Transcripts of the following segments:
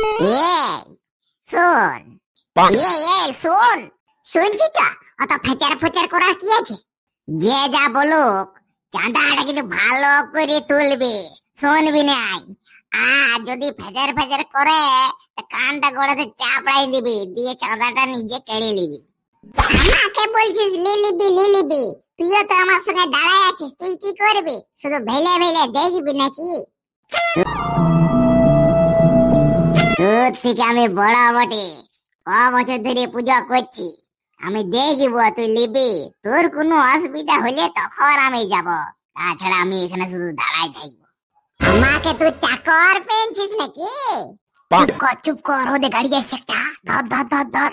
যে যা বলুক চাঁদাটা কিন্তু ভালো করে তুলবি শুনবি নাই আর যদি ফেজার ফেজার করে কানটা গোড়াতে চাপড়াই দিবি দিয়ে চাঁদাটা নিজে কেড়ে নিবি আমাকে বলছিস লিলিবি লিলিবি তুইও তো আমার সঙ্গে দাঁড়ায় আছিস তুই কি করবি শুধু ভেলে ভেলে দেখবি নাকি তোর থেকে আমি বড় বটে ক বছর ধরে পূজা করছি আমি দেখব তুই লিবি তোর কোনো অসুবিধা হলে তখন আমি যাব তাছাড়া আমি এখানে শুধু দাঁড়াই থাকবো আমাকে তুই চাকর পেয়েছিস নাকি চুপ কর চুপ কর গাড়ি একটা ধর ধর ধর ধর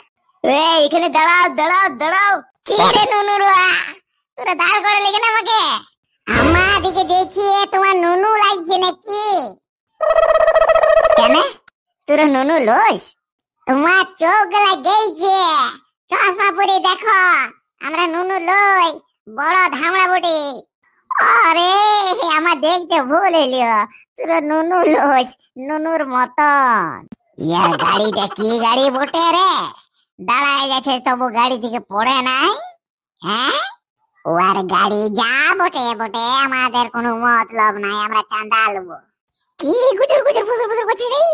এখানে দাঁড়াও দাঁড়াও দাঁড়াও রে তোরা দাঁড় করে লেগে না আমাকে আমার দিকে দেখিয়ে তোমার নুনু লাগছে নাকি কেন তোর ননু লোস তোমার চোখ গলা গেইছে চশমা পরে দেখো আমরা নুনু লই বড় ধামড়া বটে আরে আমার দেখতে ভুল হইলো তোর নুনু লোস নুনুর মতন ইয়ার গাড়িটা কি গাড়ি বটে রে দাঁড়ায় গেছে তবু গাড়ি থেকে পড়ে নাই হ্যাঁ ওর গাড়ি যা বটে বটে আমাদের কোনো মতলব নাই আমরা চাঁদা লব কি গুজুর গুজুর ফুজুর ফুজুর করছিস রে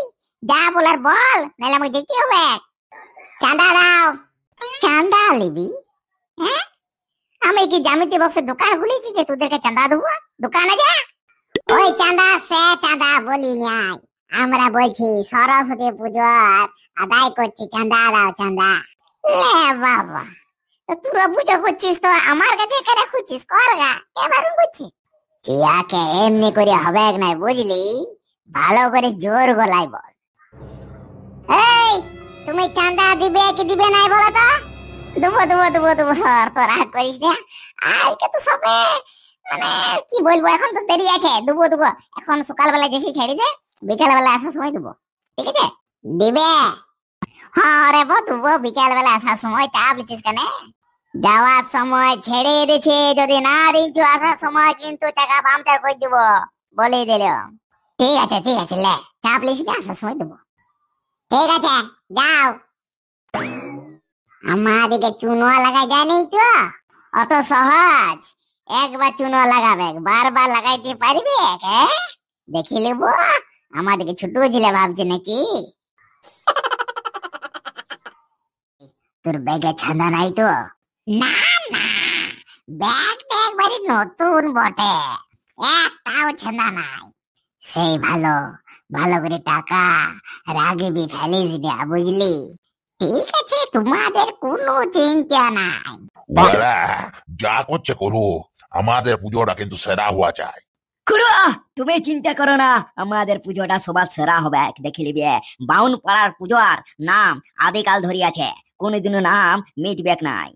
যা বলার বল নাহলে আমাকে যেতে হবে চাঁদা দাও চাঁদা নিবি হ্যাঁ আমি কি জামিতি বক্সের দোকান খুলেছি যে তোদেরকে চাঁদা দেবো দোকানে যা ওই চাঁদা সে চাঁদা বলি নাই আমরা বলছি সরস্বতী পুজোর আদায় করছি চাঁদা দাও চাঁদা বাবা তো তোরা পুজো করছিস তো আমার কাছে কেন খুঁজছিস কর গা এবার করছি ইয়াকে এমনি করে হবে নাই বুঝলি ভালো করে জোর গলায় বল তুমি চাঁদা দিবে কি দিবে নাই বলো তো আর তো রাগ করিস না আজকে তো সবে মানে কি বলবো এখন তো দেরি আছে এখন সকালবেলা যেসি ছেড়ে দে বিকালবেলা আসার সময় দেবো ঠিক আছে দিবে হ্যাঁ রে বো বিকালবেলা আসার সময় চা যাওয়ার সময় ছেড়ে দিছে যদি না আসার সময় কিন্তু টাকা পামচার করে দিব বলে দিল ঠিক আছে ঠিক আছে লে চাপ লিস না আসার সময় দেবো ঠিক আছে যাও লাগাই জানি তো অত সহজ একবার লাগাবে বারবার লাগাইতে দেখি ছোট ভাবছে নাকি তোর ব্যাগে ছাদা নাই তো না না ব্যাগ তো নতুন বটে একটাও ছাদা নাই সেই ভালো ভালো করে টাকা রাগবি ফেলিস না বুঝলি ঠিক আছে তোমাদের কোনো চিন্তা নাই ওরা যা করছে করুক আমাদের পুজোটা কিন্তু সেরা হওয়া চাই তুমি চিন্তা করো না আমাদের পুজোটা সবার সেরা হবে দেখে নিবে বাউন পাড়ার পুজোর নাম আদিকাল আছে কোনোদিনও নাম মিটবেক নাই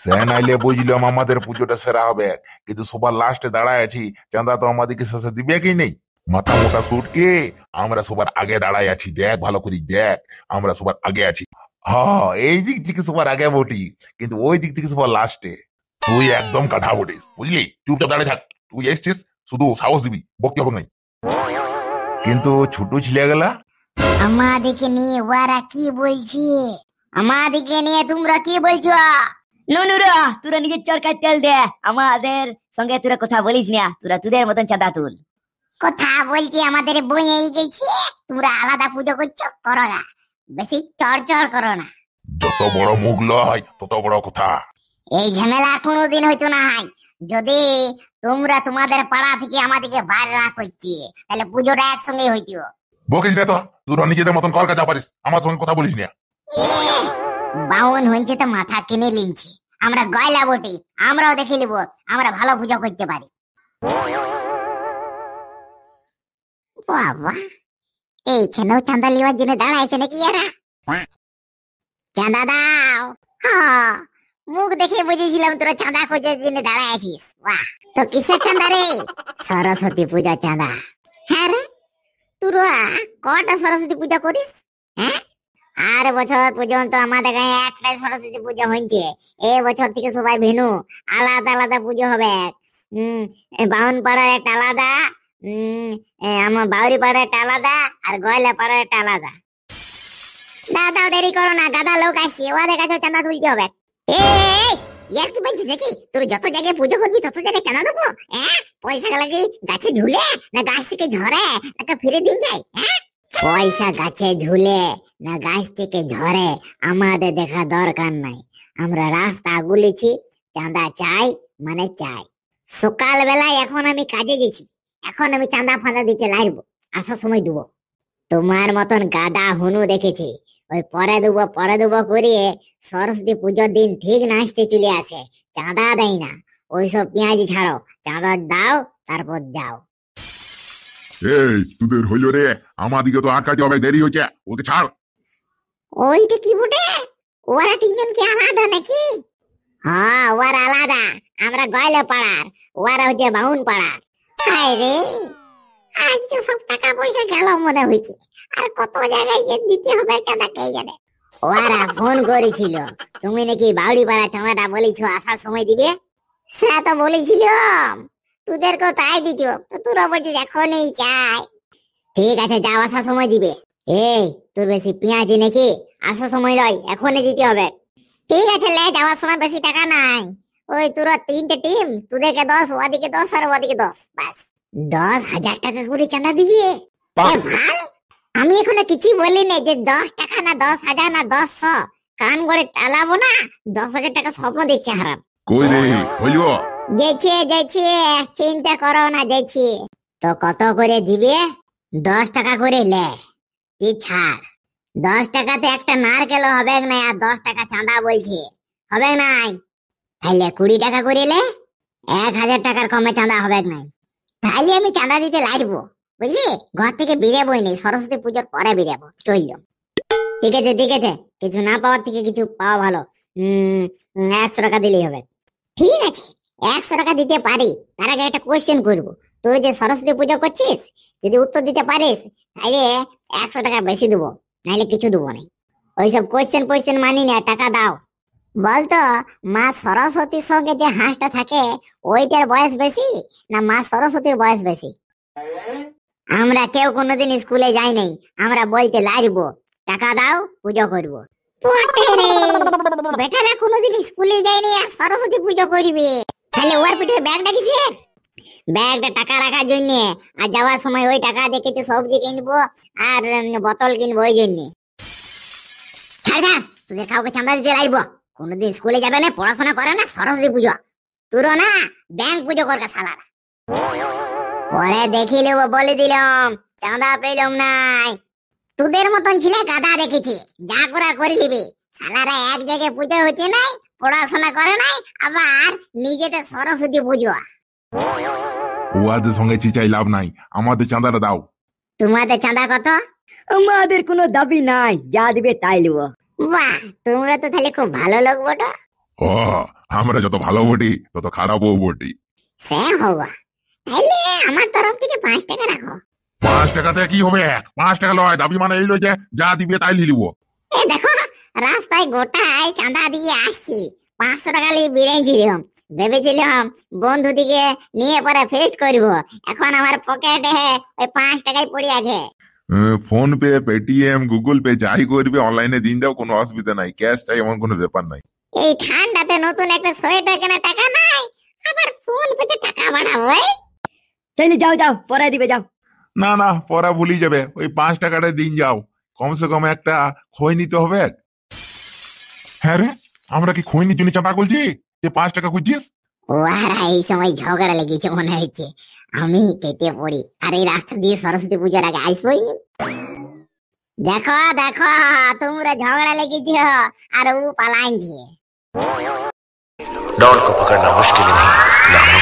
সে নাইলে বুঝলাম আমাদের পুজোটা সেরা হবে কিন্তু সবার লাস্টে দাঁড়ায় আছি চাঁদা তো আমাদেরকে শেষে দিবে কি নেই মাথা মোটা কে আমরা সবার আগে দাঁড়ায় আছি দেখ ভালো করে দেখ আমরা সবার আগে আছি হ এই দিক থেকে সবার আগে বটি কিন্তু ওই দিক থেকে সবার লাস্টে তুই একদম কাঁথা বটিস বুঝলি চুপটা দাঁড়িয়ে থাক তুই এসছিস শুধু সাহস দিবি বক্তি হবে নাই কিন্তু ছোট ছিলে গেলা আমাদেরকে নিয়ে ওরা কি বলছে আমাদেরকে নিয়ে তোমরা কি বলছো ননুরা তোরা নিজের চরকার তেল দে আমাদের সঙ্গে তোরা কথা বলিস না তোরা তোদের মতন চাঁদা তুল কথা বলছি আমাদের বইয়ে এই গেছি তোমরা আলাদা পুজো করছো করো না বেশি চড়চড় করো না যত বড় হয় তত বড় কথা এই ঝামেলা কোনোদিন হইতো না হাই যদি তোমরা তোমাদের পাড়া থেকে আমাদেরকে বাইরে না করতে তাহলে পুজোটা একসঙ্গে হইতো বকিস না তো তোরা নিজেদের মতন কলকা যা পারিস আমার সঙ্গে কথা বলিস না বাউন হইছে তো মাথা কিনে লিনছে আমরা গয়লা বটি আমরাও দেখে লিব আমরা ভালো পুজো করতে পারি বাবা এইখানেও চাঁদা নেওয়ার জন্য দাঁড়াইছে নাকি এরা চাঁদা দাও হ্যাঁ, মুখ দেখে বুঝেছিলাম তোরা চাঁদা খোঁজার জন্য দাঁড়াইছিস বাহ তো কিসের চাঁদা রে সরস্বতী পূজা চাঁদা হ্যাঁ রে তোরা কটা সরস্বতী পূজা করিস হ্যাঁ আর বছর পর্যন্ত আমাদের গায়ে একটাই সরস্বতী পূজা হয়েছে এ বছর থেকে সবাই ভিনু আলাদা আলাদা পুজো হবে হম বাউন পাড়ার একটা আলাদা আমার বাউরি পাড়া আলাদা আর গয়লা আলাদা দাদাও দেরি করো না গাদা লোক ওদের কাছে চাঁদা তুলতে হবে ইয়ে দেখি যত জায়গায় পুজো করবি তত জায়গায় চাঁদা দেবো পয়সা লাগে গাছে ঝুলে না গাছ থেকে ঝরে তাকে ফিরে যায় পয়সা গাছে ঝুলে না গাছ থেকে ঝরে আমাদের দেখা দরকার নাই আমরা রাস্তা গুলেছি চাঁদা চাই মানে চাই সকালবেলায় এখন আমি কাজে গেছি এখন আমি চাঁদা ফাঁদা দিতে লাগবো আসার সময় দুব তোমার মতন গাদা হুনু দেখেছি ওই পরে দেবো পরে দেবো করিয়ে সরস্বতী পুজোর দিন ঠিক নাচতে চলে আসে চাঁদা দেয় না ওইসব পেঁয়াজ ছাড়ো চাঁদা দাও তারপর যাও এই তোদের হইল রে আমাদিকে তো দেরি হয়েছে ওকে ছাড় ওইটা কি বুটে ওরা তিনজন কি আলাদা নাকি হ্যাঁ ওরা আলাদা আমরা গয়লা পাড়ার ওরা হচ্ছে বাউন পাড়ার রে আজকে সব টাকা পয়সা গেল মনে হয়েছে আর কত জায়গায় যে দিতে হবে চাঁদা কে জানে ওরা ফোন করেছিল তুমি নাকি বাউড়ি পাড়া চাঁদাটা বলেছো আসার সময় দিবে হ্যাঁ তো বলেছিল তাই তো বলছিস এখনই চাই ঠিক আছে যাও আসার সময় দিবে এই তোর বেশি পেঁয়াজি নাকি আসার সময় নয় এখনই দিতে হবে ঠিক আছে লে যাওয়ার সময় বেশি টাকা নাই ওই তোরা তিনটে টিম তোদেরকে দশ ওদিকে দশ আর ওদিকে দশ দশ হাজার টাকা করে চাঁদা দিবি ভাল আমি এখনো কিছুই যে দশ টাকা না দশ হাজার না দশশো কান করে টালাবো না দশ হাজার টাকা স্বপ্ন দেখছি হারাম কই রে হইব চিন্তা করো না দেখি তো কত করে দিবে দশ টাকা করে লে তুই ছাড় দশ টাকাতে একটা নারকেল হবে না আর দশ টাকা চাঁদা বলছি হবে নাই তাহলে কুড়ি টাকা করিলে এক হাজার টাকার কমে চাঁদা হবে নাই তাহলে আমি চাঁদা দিতে লাগবো বুঝলি ঘর থেকে বেরিয়াবই নেই সরস্বতী পুজোর পরে বেরিয়াবো চললো ঠিক আছে ঠিক আছে কিছু না পাওয়ার থেকে কিছু পাওয়া ভালো হম একশো টাকা দিলেই হবে ঠিক আছে একশো টাকা দিতে পারি তার আগে একটা কোয়েশ্চেন করব তোর যে সরস্বতী পুজো করছিস যদি উত্তর দিতে পারিস তাহলে একশো টাকা বেশি দেবো নাহলে কিছু দেবো নাই ওইসব কোয়েশ্চেন কোয়েশ্চেন মানি না টাকা দাও বলতো মা সরস্বতীর সঙ্গে যে হাঁসটা থাকে ওইটার বয়স বেশি না মা সরস্বতীর বয়স বেশি আমরা কেউ কোনোদিন স্কুলে যাই নাই আমরা বলতে লাজবো টাকা দাও পুজো করবো বেটারা কোনোদিন স্কুলে যায়নি আর সরস্বতী পুজো করবে তাহলে ওর পিঠে ব্যাগটা ব্যাগটা টাকা রাখার জন্য আর যাওয়ার সময় ওই টাকা দিয়ে কিছু সবজি কিনবো আর বোতল কিনবো ওই জন্য ছাড় ছাড় তোদের কাউকে চামড়া দিতে লাগবো কোনদিন স্কুলে যাবে না পড়াশোনা করে না সরস্বতী পুজো তোর না ব্যাংক পুজো করকা সালারা পরে দেখিল বলে দিলাম চাঁদা পেলাম নাই তোদের মতন ছিলে গাদা দেখেছি যা করা করে নিবি সালারা এক জায়গায় পুজো হচ্ছে নাই পড়াশোনা করে নাই আবার নিজেদের সরস্বতী পুজো ওয়াদের সঙ্গে চিচাই লাভ নাই আমাদের চাঁদাটা দাও তোমাদের চাঁদা কত আমাদের কোনো দাবি নাই যা দিবে তাই লিব বাহ তোমরা তো তাহলে খুব ভালো লোক বটো ও আমরা যত ভালো বটি তত খারাপও বটি সে হ্যাঁ, হবা আমার তরফ থেকে পাঁচ টাকা রাখো পাঁচ টাকাতে কি হবে পাঁচ টাকা লয় দাবি মানে এই লইছে যা দিবে তাই লিলিব এ দেখো রাস্তায় গোটায় চাঁদা দিয়ে আসছি পাঁচশো টাকা নিয়ে বেড়েছিলাম ভেবেছিলাম বন্ধু দিকে নিয়ে পরে ফেস্ট করব এখন আমার পকেটে ওই পাঁচ টাকায় পড়ে আছে PhonePe Paytm Google Pay যাই করবে অনলাইনে দিন দাও কোনো অসুবিধা নাই ক্যাশ চাই এমন কোনো ব্যাপার নাই এই ঠান্ডাতে নতুন একটা সোয়েটার কেনা টাকা নাই আবার ফোন তে টাকা বাড়াবো এই তাইলে যাও যাও পরে দিবে যাও না না পরা ভুলি যাবে ওই পাঁচ টাকাটা দিন যাও কমসে কম একটা খই নিতে হবে হ্যাঁ রে আমরা কি খই নির জন্য চাঁদা করছি যে পাঁচ টাকা খুঁজছিস ওরা এই সময় ঝগড়া লেগেছে মনে হয়েছে আমি কেটে পড়ি আর এই রাস্তা দিয়ে সরস্বতী পূজার আগে আসবইনি দেখো দেখো তোমরা ঝগড়া লেগেছ আর ও পালাইছে डॉन को पकड़ना मुश्किल नहीं